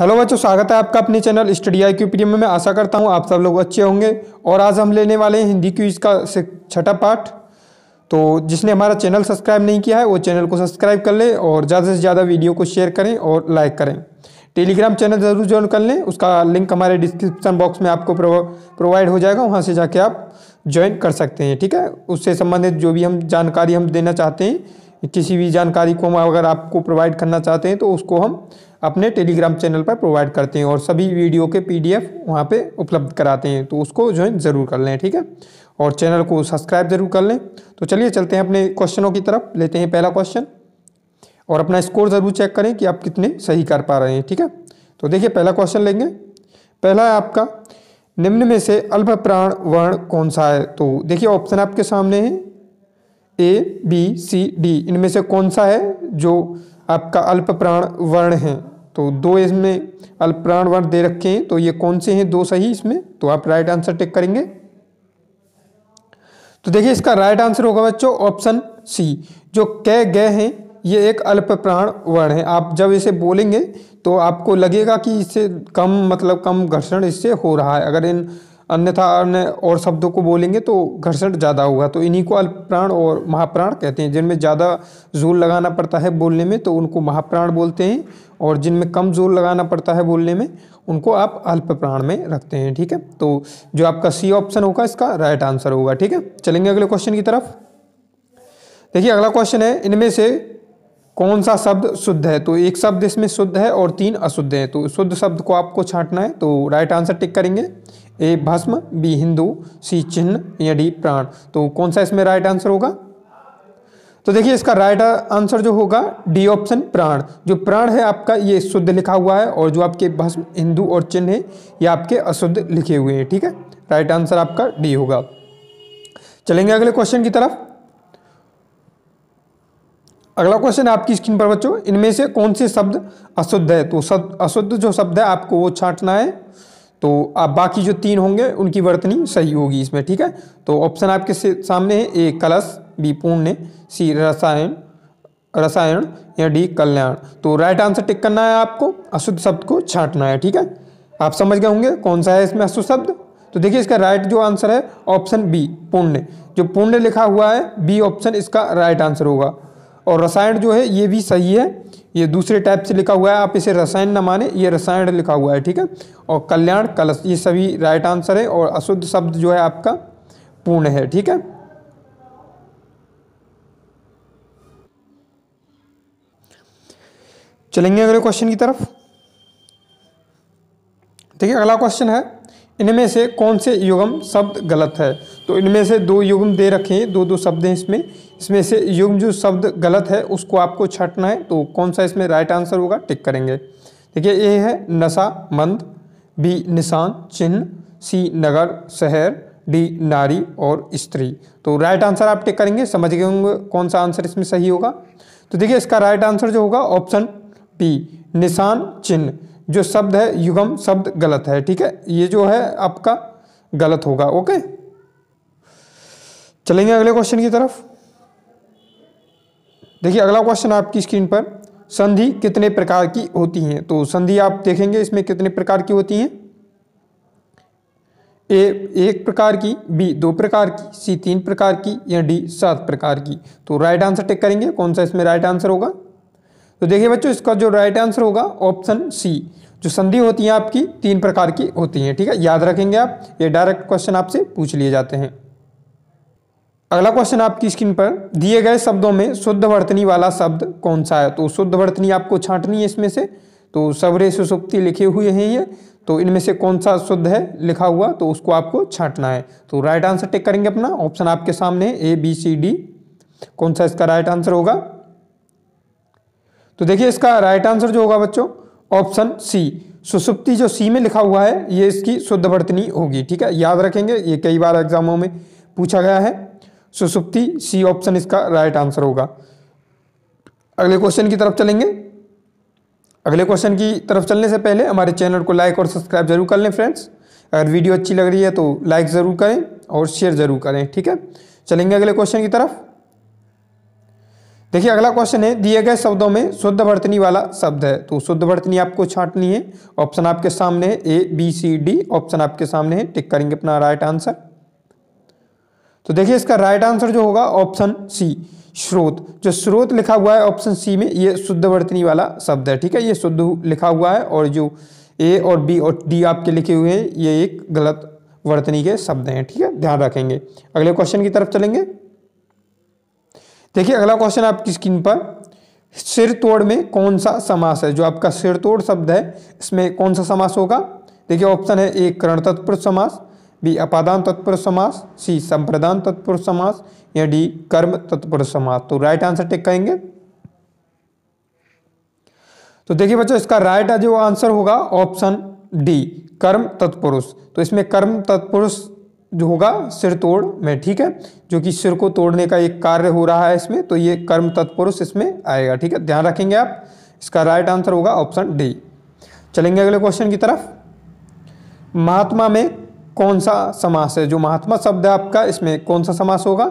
hello बच्चों स्वागत है आपका अपने channel study I Q P में मैं आशा करता हूँ आप सब लोग अच्छे होंगे और आज हम लेने वाले हैं हिंदी क्यूज का छठा पाठ तो जिसने हमारा चैनल सब्सक्राइब नहीं किया है वो चैनल को सब्सक्राइब कर लें और ज़्यादा से ज़्यादा वीडियो को शेयर करें और लाइक करें टेलीग्राम चैनल ज़रूर ज्वाइन कर लें उसका लिंक हमारे डिस्क्रिप्सन बॉक्स में आपको प्रोवाइड हो जाएगा वहाँ से जाके आप ज्वाइन कर सकते हैं ठीक है उससे संबंधित जो भी हम जानकारी हम देना चाहते हैं किसी भी जानकारी को हम अगर आपको प्रोवाइड करना चाहते हैं तो उसको हम अपने टेलीग्राम चैनल पर प्रोवाइड करते हैं और सभी वीडियो के पीडीएफ वहाँ पर उपलब्ध कराते हैं तो उसको ज्वाइन ज़रूर कर लें ठीक है और चैनल को सब्सक्राइब ज़रूर कर लें तो चलिए चलते हैं अपने क्वेश्चनों की तरफ लेते हैं पहला क्वेश्चन और अपना स्कोर ज़रूर चेक करें कि आप कितने सही कर पा रहे हैं ठीक है तो देखिए पहला क्वेश्चन लेंगे पहला है आपका निम्न में से अल्प प्राण वर्ण कौन सा है तो देखिए ऑप्शन आपके सामने है ए बी सी डी इनमें से कौन सा है जो आपका अल्प प्राण वर्ण है तो दो इसमें अल्प प्राण वर्ण दे रखे हैं तो ये कौन से हैं दो सही इसमें तो आप राइट आंसर टिक करेंगे तो देखिए इसका राइट आंसर होगा बच्चों ऑप्शन सी जो कह गए हैं ये एक अल्प प्राण वर्ण है आप जब इसे बोलेंगे तो आपको लगेगा कि इससे कम मतलब कम घर्षण इससे हो रहा है अगर इन अन्यथा अन्य और शब्दों को बोलेंगे तो घर्षण ज़्यादा होगा तो इन्हीं को अल्पप्राण और महाप्राण कहते हैं जिनमें ज़्यादा जोर लगाना पड़ता है बोलने में तो उनको महाप्राण बोलते हैं और जिनमें कम जोर लगाना पड़ता है बोलने में उनको आप अल्प प्राण में रखते हैं ठीक है तो जो आपका सी ऑप्शन होगा इसका राइट आंसर होगा ठीक है चलेंगे अगले क्वेश्चन की तरफ देखिए अगला क्वेश्चन है इनमें से कौन सा शब्द शुद्ध है तो एक शब्द इसमें शुद्ध है और तीन अशुद्ध है तो शुद्ध शब्द को आपको छांटना है तो राइट आंसर टिक करेंगे ए भस्म बी हिंदू सी चिन्ह या डी प्राण तो कौन सा इसमें राइट आंसर होगा तो देखिए इसका राइट आंसर जो होगा डी ऑप्शन प्राण जो प्राण है आपका ये शुद्ध लिखा हुआ है और जो आपके भस्म हिंदू और चिन्ह है ये आपके अशुद्ध लिखे हुए हैं ठीक है राइट आंसर आपका डी होगा चलेंगे अगले क्वेश्चन की तरफ अगला क्वेश्चन आपकी स्क्रीन पर बच्चों इनमें से कौन से शब्द अशुद्ध है तो अशुद्ध जो शब्द है आपको वो छांटना है तो अब बाकी जो तीन होंगे उनकी वर्तनी सही होगी इसमें ठीक है तो ऑप्शन आपके सामने है ए कलश बी पुण्य सी रसायन रसायन या डी कल्याण तो राइट आंसर टिक करना है आपको अशुद्ध शब्द को छांटना है ठीक है आप समझ गए होंगे कौन सा है इसमें अशुद्ध शब्द तो देखिए इसका राइट जो आंसर है ऑप्शन बी पुण्य जो पुण्य लिखा हुआ है बी ऑप्शन इसका राइट आंसर होगा और रसायन जो है ये भी सही है ये दूसरे टाइप से लिखा हुआ है आप इसे रसायन न माने ये रसायन लिखा हुआ है ठीक है और कल्याण कलश ये सभी राइट आंसर है और अशुद्ध शब्द जो है आपका पूर्ण है ठीक है चलेंगे अगले क्वेश्चन की तरफ देखिए अगला क्वेश्चन है इनमें से कौन से युगम शब्द गलत है तो इनमें से दो युगम दे रखे हैं दो दो शब्द हैं इसमें इसमें से युगम जो शब्द गलत है उसको आपको छटना है तो कौन सा इसमें राइट आंसर होगा टिक करेंगे देखिए ए है नशा मंद बी निशान चिन्ह सी नगर शहर डी नारी और स्त्री तो राइट आंसर आप टिक करेंगे समझ गए होंगे कौन सा आंसर इसमें सही होगा तो देखिए इसका राइट आंसर जो होगा ऑप्शन बी निशान चिन्ह जो शब्द है युगम शब्द गलत है ठीक है ये जो है आपका गलत होगा ओके चलेंगे अगले क्वेश्चन की तरफ देखिए अगला क्वेश्चन आपकी स्क्रीन पर संधि कितने प्रकार की होती हैं तो संधि आप देखेंगे इसमें कितने प्रकार की होती हैं ए एक प्रकार की बी दो प्रकार की सी तीन प्रकार की या डी सात प्रकार की तो राइट आंसर टिक करेंगे कौन सा इसमें राइट आंसर होगा तो देखिए बच्चों इसका जो राइट आंसर होगा ऑप्शन सी जो संधि होती है आपकी तीन प्रकार की होती हैं ठीक है याद रखेंगे आप ये डायरेक्ट क्वेश्चन आपसे पूछ लिए जाते हैं अगला क्वेश्चन आपकी स्क्रीन पर दिए गए शब्दों में शुद्ध वर्तनी वाला शब्द कौन सा है तो शुद्ध वर्तनी आपको छांटनी है इसमें से तो सवरे सुसुप्ति लिखे हुए हैं ये तो इनमें से कौन सा शुद्ध है लिखा हुआ तो उसको आपको छांटना है तो राइट आंसर टेक करेंगे अपना ऑप्शन आपके सामने ए बी सी डी कौन सा इसका राइट आंसर होगा तो देखिए इसका राइट आंसर जो होगा बच्चों ऑप्शन सी सुसुप्ति जो सी में लिखा हुआ है ये इसकी शुद्ध वर्तनी होगी ठीक है याद रखेंगे ये कई बार एग्जामों में पूछा गया है सुसुप्ति सी ऑप्शन इसका राइट आंसर होगा अगले क्वेश्चन की तरफ चलेंगे अगले क्वेश्चन की तरफ चलने से पहले हमारे चैनल को लाइक और सब्सक्राइब जरूर कर लें फ्रेंड्स अगर वीडियो अच्छी लग रही है तो लाइक ज़रूर करें और शेयर ज़रूर करें ठीक है चलेंगे अगले क्वेश्चन की तरफ देखिए अगला क्वेश्चन है दिए गए शब्दों में शुद्ध वर्तनी वाला शब्द है तो शुद्ध वर्तनी आपको छांटनी है ऑप्शन आपके सामने है A B C D option आपके सामने है टिक करेंगे अपना राइट आंसर तो देखिए इसका राइट आंसर जो होगा ऑप्शन सी स्रोत जो स्रोत लिखा हुआ है ऑप्शन सी में ये शुद्ध वर्तनी वाला शब्द है ठीक है ये शुद्ध लिखा हुआ है और जो ए और बी और डी आपके लिखे हुए हैं ये एक गलत वर्तनी के शब्द हैं ठीक है ध्यान रखेंगे अगले क्वेश्चन की तरफ चलेंगे देखिए अगला क्वेश्चन आपकी स्क्रीन पर सिर तोड़ में कौन सा समास है जो आपका सिर तोड़ शब्द है इसमें कौन सा समास होगा देखिए ऑप्शन है ए करण तत्पुरुष समास बी अपादान तत्पुरुष समास सी संप्रदान तत्पुरुष समास या डी कर्म तत्पुरुष समास तो राइट आंसर टेक करेंगे तो देखिए बच्चों इसका राइट जो आंसर होगा ऑप्शन डी कर्म तत्पुरुष तो इसमें कर्म तत्पुरुष जो होगा सिर तोड़ में ठीक है जो कि सिर को तोड़ने का एक कार्य हो रहा है इसमें तो ये कर्म तत्पुरुष इसमें आएगा ठीक है ध्यान रखेंगे आप इसका राइट आंसर होगा ऑप्शन डी चलेंगे अगले क्वेश्चन की तरफ महात्मा में कौन सा समास है जो महात्मा शब्द है आपका इसमें कौन सा समास होगा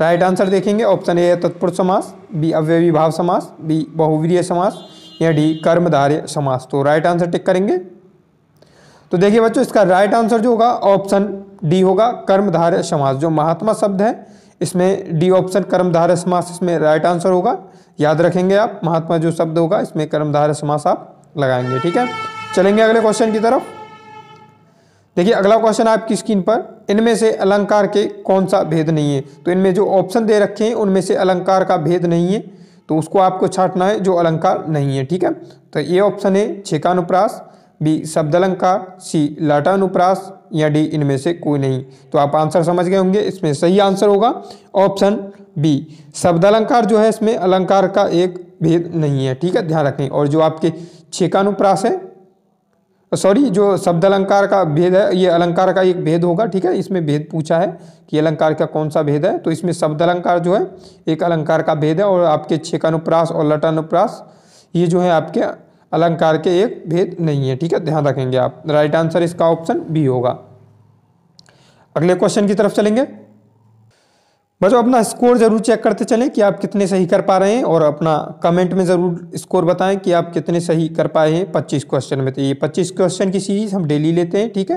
राइट आंसर देखेंगे ऑप्शन ए है तत्पुरुष समास बी अव्यवी भाव समास बी बहुवीय समास या डी कर्मधार्य समास तो राइट आंसर टिक करेंगे तो देखिए बच्चों इसका राइट आंसर जो होगा ऑप्शन डी होगा कर्मधारय समास जो महात्मा शब्द है इसमें डी ऑप्शन कर्मधारय समास इसमें राइट आंसर होगा याद रखेंगे आप महात्मा जो शब्द होगा इसमें कर्मधारय समास आप लगाएंगे ठीक है चलेंगे अगले क्वेश्चन की तरफ देखिए अगला क्वेश्चन आपकी स्क्रीन पर इनमें से अलंकार के कौन सा भेद नहीं है तो इनमें जो ऑप्शन दे रखे हैं उनमें से अलंकार का भेद नहीं है तो उसको आपको छाटना है जो अलंकार नहीं है ठीक है तो ये ऑप्शन है छेकानुप्रास बी शब्दलंकार सी लटानुप्रास या डी इनमें से कोई नहीं तो आप आंसर समझ गए होंगे इसमें सही आंसर होगा ऑप्शन बी शब्दालंकार जो है इसमें अलंकार का एक भेद नहीं है ठीक है ध्यान रखें और जो आपके छेकानुप्रास है सॉरी जो शब्द अलंकार का भेद है ये अलंकार का एक भेद होगा ठीक है इसमें भेद पूछा है कि अलंकार का कौन सा भेद है तो इसमें शब्द अलंकार जो है एक अलंकार का भेद है और आपके छेकानुप्रास और लटानुप्रास ये जो है आपके अलंकार के एक भेद नहीं है ठीक है ध्यान रखेंगे आप राइट आंसर इसका ऑप्शन बी होगा अगले क्वेश्चन की तरफ चलेंगे बच्चों अपना स्कोर जरूर चेक करते चलें कि आप कितने सही कर पा रहे हैं और अपना कमेंट में ज़रूर स्कोर बताएं कि आप कितने सही कर पाए हैं पच्चीस क्वेश्चन में तो ये पच्चीस क्वेश्चन की सीरीज हम डेली लेते हैं ठीक है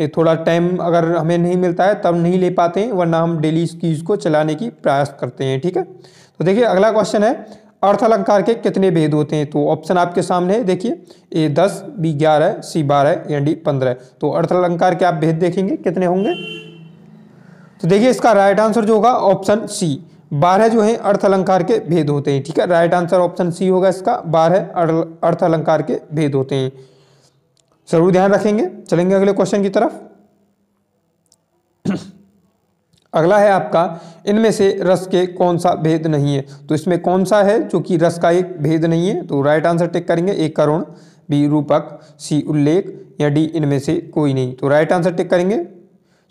ये थोड़ा टाइम अगर हमें नहीं मिलता है तब नहीं ले पाते हैं वरना हम डेली इसकी को चलाने की प्रयास करते हैं ठीक है तो देखिए अगला क्वेश्चन है अर्थ अलंकार के कितने भेद होते हैं तो ऑप्शन आपके सामने है देखिए ए दस बी ग्यारह सी बारह या डी पंद्रह तो अलंकार के आप भेद देखेंगे कितने होंगे तो देखिए इसका राइट आंसर जो होगा ऑप्शन सी बारह जो है अर्थ अलंकार के भेद होते हैं ठीक है राइट आंसर ऑप्शन सी होगा इसका बारह अर्थ अलंकार के भेद होते हैं जरूर ध्यान रखेंगे चलेंगे अगले क्वेश्चन की तरफ अगला है आपका इनमें से रस के कौन सा भेद नहीं है तो इसमें कौन सा है जो कि रस का एक भेद नहीं है तो राइट आंसर टेक करेंगे एक करुण बी रूपक सी उल्लेख या डी इनमें से कोई नहीं तो राइट आंसर टेक करेंगे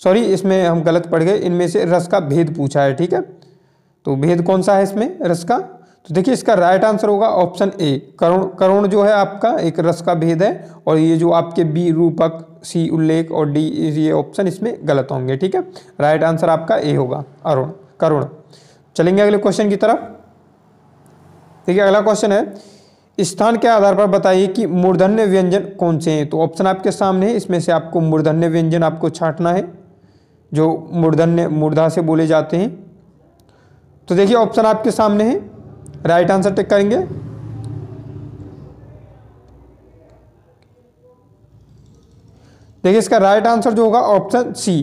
सॉरी इसमें हम गलत पढ़ गए इनमें से रस का भेद पूछा है ठीक है तो भेद कौन सा है इसमें रस का तो देखिए इसका राइट आंसर होगा ऑप्शन ए करुण करुण जो है आपका एक रस का भेद है और ये जो आपके बी रूपक सी उल्लेख और डी ये ऑप्शन इसमें गलत होंगे ठीक है राइट आंसर आपका ए होगा अरुण करुण चलेंगे अगले क्वेश्चन की तरफ ठीक है अगला क्वेश्चन है स्थान के आधार पर बताइए कि मूर्धन्य व्यंजन कौन से हैं तो ऑप्शन आपके सामने है इसमें से आपको मूर्धन्य व्यंजन आपको छाटना है जो मूर्धन्य मूर्धा से बोले जाते हैं तो देखिए ऑप्शन आपके सामने है राइट आंसर टिक करेंगे देखिए इसका राइट आंसर जो होगा ऑप्शन सी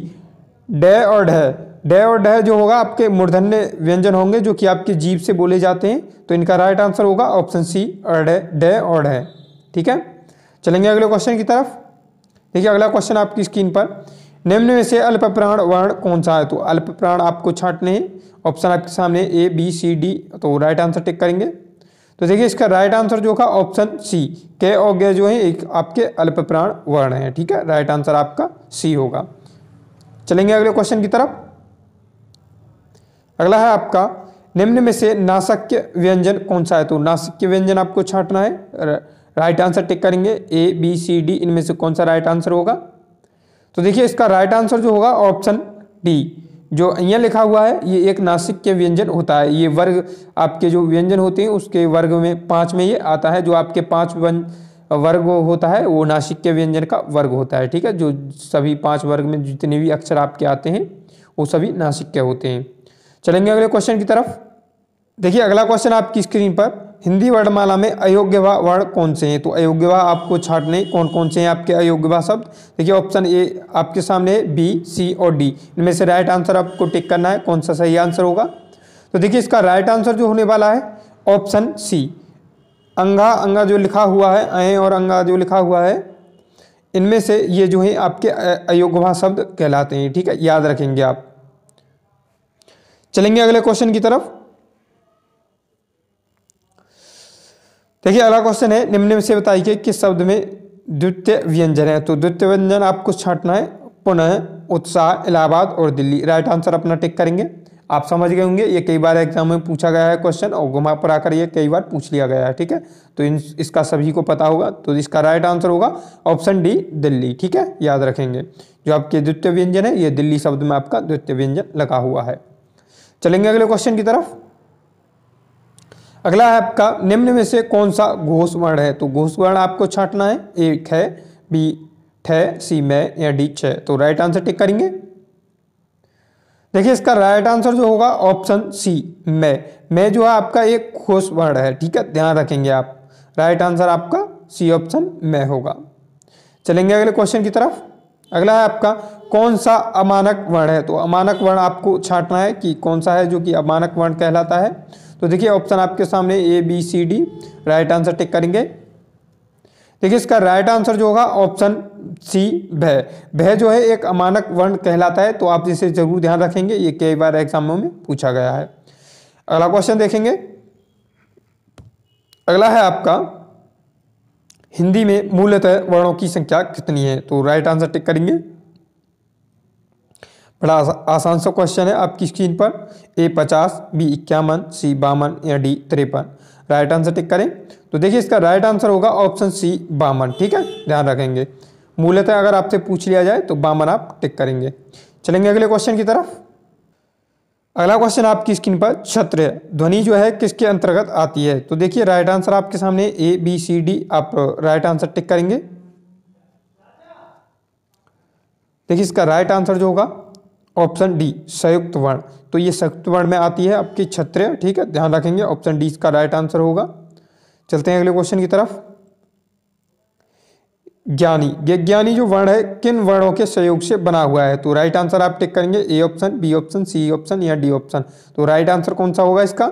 डे और ढह डे और ढह जो होगा आपके मूर्धन्य व्यंजन होंगे जो कि आपके जीव से बोले जाते हैं तो इनका राइट आंसर होगा ऑप्शन सी और डे और ढह ठीक है चलेंगे अगले क्वेश्चन की तरफ देखिए अगला क्वेश्चन आपकी स्क्रीन पर निम्न में से अल्प प्राण वर्ण कौन सा है तो अल्प प्राण आपको छाटने हैं ऑप्शन आपके सामने ए बी सी डी तो राइट आंसर टिक करेंगे तो देखिए इसका राइट आंसर जो होगा ऑप्शन सी के औज्ञ जो है एक आपके अल्पप्राण वर्ण है ठीक है राइट आंसर आपका सी होगा चलेंगे अगले क्वेश्चन की तरफ अगला है आपका निम्न में से नासक्य व्यंजन कौन सा है तो नासक्य व्यंजन आपको छाटना है राइट आंसर टिक करेंगे ए बी सी डी इनमें से कौन सा राइट आंसर होगा तो देखिए इसका राइट आंसर जो होगा ऑप्शन डी जो यहाँ लिखा हुआ है ये एक नासिक के व्यंजन होता है ये वर्ग आपके जो व्यंजन होते हैं उसके वर्ग में पाँच में ये आता है जो आपके पाँच वर्ग होता है वो नासिक के व्यंजन का वर्ग होता है ठीक है जो सभी पाँच वर्ग में जितने भी अक्षर आपके आते हैं वो सभी नासिक के होते हैं चलेंगे अगले क्वेश्चन की तरफ देखिए अगला क्वेश्चन आपकी स्क्रीन पर हिंदी वर्णमाला में अयोग्य वर्ण कौन से हैं तो अयोग्य आपको छाटने कौन कौन से हैं आपके अयोग्य शब्द देखिए ऑप्शन ए आपके सामने है बी सी और डी इनमें से राइट आंसर आपको टिक करना है कौन सा सही आंसर होगा तो देखिए इसका राइट आंसर जो होने वाला है ऑप्शन सी अंगा अंगा जो लिखा हुआ है अं और अंगा जो लिखा हुआ है इनमें से ये जो है आपके अयोग्य शब्द कहलाते हैं ठीक है याद रखेंगे आप चलेंगे अगले क्वेश्चन की तरफ देखिए अगला क्वेश्चन है निम्न में से बताइए किस शब्द में द्वितीय व्यंजन है तो द्वितीय व्यंजन आपको छाटना है पुनः उत्साह इलाहाबाद और दिल्ली राइट आंसर अपना टिक करेंगे आप समझ गए होंगे ये कई बार एग्जाम में पूछा गया है क्वेश्चन और घुमा पर आकर ये कई बार पूछ लिया गया है ठीक है तो इन इसका सभी को पता होगा तो इसका राइट आंसर होगा ऑप्शन डी दिल्ली ठीक है याद रखेंगे जो आपके द्वितीय व्यंजन है ये दिल्ली शब्द में आपका द्वितीय व्यंजन लगा हुआ है चलेंगे अगले क्वेश्चन की तरफ अगला है आपका निम्न में से कौन सा घोष वर्ण है तो घोष वर्ण आपको छाटना है ए ख बी ठ सी मै या डी छ तो राइट आंसर टिक करेंगे देखिए इसका राइट आंसर जो होगा ऑप्शन सी मै मै जो है आपका एक घोष वर्ण है ठीक है ध्यान रखेंगे आप राइट आंसर आपका सी ऑप्शन मै होगा चलेंगे अगले क्वेश्चन की तरफ अगला है आपका कौन सा अमानक वर्ण है तो अमानक वर्ण आपको छांटना है कि कौन सा है जो कि अमानक वर्ण कहलाता है तो देखिए ऑप्शन आपके सामने A B C D right answer tick करेंगे देखिए इसका राइट आंसर जो होगा ऑप्शन सी भय भय जो है एक अमानक वर्ण कहलाता है तो आप इसे जरूर ध्यान रखेंगे ये कई बार एग्जामों में पूछा गया है अगला क्वेश्चन देखेंगे अगला है आपका हिंदी में मूलतः वर्णों की संख्या कितनी है तो राइट आंसर टिक करेंगे बड़ा आसान सा क्वेश्चन है आपकी स्क्रीन पर ए पचास बी इक्यावन सी बावन या डी तिरपन राइट आंसर टिक करें तो देखिए इसका राइट आंसर होगा ऑप्शन सी बावन ठीक है ध्यान रखेंगे मूलतः अगर आपसे पूछ लिया जाए तो बावन आप टिक करेंगे चलेंगे अगले क्वेश्चन की तरफ अगला क्वेश्चन आपकी स्क्रीन पर छत्र ध्वनि जो है किसके अंतर्गत आती है तो देखिए राइट आंसर आपके सामने ए बी सी डी आप राइट आंसर टिक करेंगे देखिए इसका राइट आंसर जो होगा ऑप्शन डी संयुक्त वर्ण तो ये संयुक्त वर्ण में आती है आपकी छत्र ठीक है ध्यान रखेंगे ऑप्शन डी इसका राइट आंसर होगा चलते हैं अगले क्वेश्चन की तरफ ज्ञानी ये ज्ञानी जो वर्ण है किन वर्णों के सहयोग से बना हुआ है तो राइट आंसर आप टिक करेंगे A option B option C option या डी ऑप्शन तो राइट आंसर कौन सा होगा इसका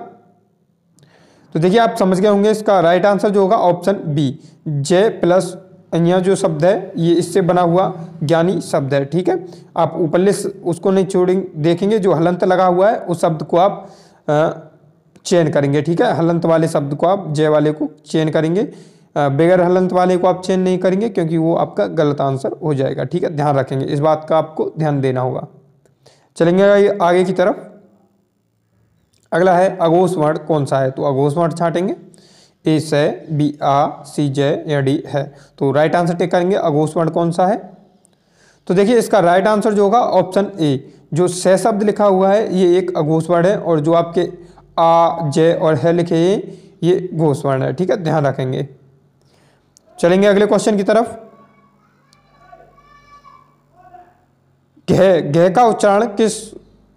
तो देखिए आप समझ गए होंगे इसका राइट आंसर जो होगा ऑप्शन बी जय प्लस यहाँ जो शब्द है ये इससे बना हुआ ज्ञानी शब्द है ठीक है आप उपलिस उसको नहीं छोड़ेंगे देखेंगे जो हलंत लगा हुआ है उस शब्द को आप चयन करेंगे ठीक है हलंत वाले शब्द को आप जय वाले को चयन करेंगे बगैर हलंत वाले को आप चेंज नहीं करेंगे क्योंकि वो आपका गलत आंसर हो जाएगा ठीक है ध्यान रखेंगे इस बात का आपको ध्यान देना होगा चलेंगे आगे की तरफ अगला है अघोष वर्ण कौन सा है तो अघोष वर्ण छाटेंगे ए स बी आ सी जय या डी है तो राइट आंसर टेक करेंगे अघोष वर्ण कौन सा है तो देखिए इसका राइट आंसर जो होगा ऑप्शन ए जो स शब्द लिखा हुआ है ये एक अघोष वर्ण है और जो आपके आ जय और है लिखे ये घोष वर्ण है ठीक है ध्यान रखेंगे चलेंगे अगले क्वेश्चन की तरफ गह गह का उच्चारण किस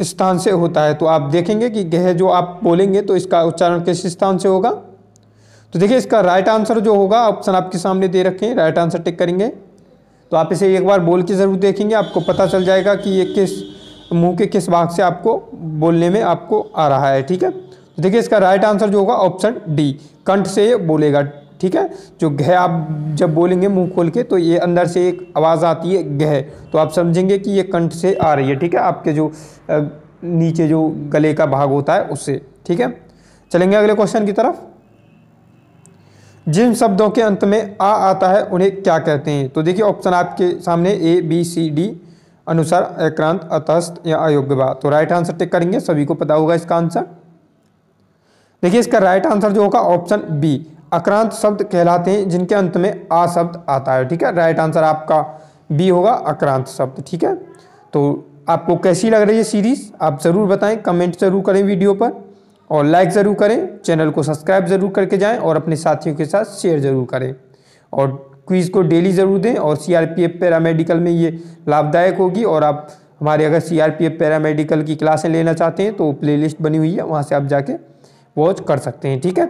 स्थान से होता है तो आप देखेंगे कि गह जो आप बोलेंगे तो इसका उच्चारण किस स्थान से होगा तो देखिए इसका राइट आंसर जो होगा ऑप्शन आपके सामने दे रखें राइट आंसर टिक करेंगे तो आप इसे एक बार बोल के ज़रूर देखेंगे आपको पता चल जाएगा कि ये किस मुंह के किस भाग से आपको बोलने में आपको आ रहा है ठीक है तो देखिए इसका राइट आंसर जो होगा ऑप्शन डी कंठ से बोलेगा ठीक है जो घह आप जब बोलेंगे मुंह खोल के तो ये अंदर से एक आवाज़ आती है गह तो आप समझेंगे कि ये कंठ से आ रही है ठीक है आपके जो नीचे जो गले का भाग होता है उससे ठीक है चलेंगे अगले क्वेश्चन की तरफ जिन शब्दों के अंत में आ आता है उन्हें क्या कहते हैं तो देखिए ऑप्शन आपके सामने ए बी सी डी अनुसार अक्रांत अतस्त या अयोग्यवा तो राइट आंसर टिक करेंगे सभी को पता होगा इसका आंसर देखिए इसका राइट आंसर जो होगा ऑप्शन बी अक्रांत शब्द कहलाते हैं जिनके अंत में आ शब्द आता है ठीक है राइट आंसर आपका बी होगा अक्रांत शब्द ठीक है तो आपको कैसी लग रही है सीरीज़ आप ज़रूर बताएं कमेंट ज़रूर करें वीडियो पर और लाइक ज़रूर करें चैनल को सब्सक्राइब ज़रूर करके जाएं और अपने साथियों के साथ शेयर ज़रूर करें और क्विज़ को डेली ज़रूर दें और C R P F paramedical में ये लाभदायक होगी और आप हमारे अगर C R P F paramedical की क्लासें लेना चाहते हैं तो लिस्ट बनी हुई है वहाँ से आप जाके वॉच कर सकते हैं ठीक है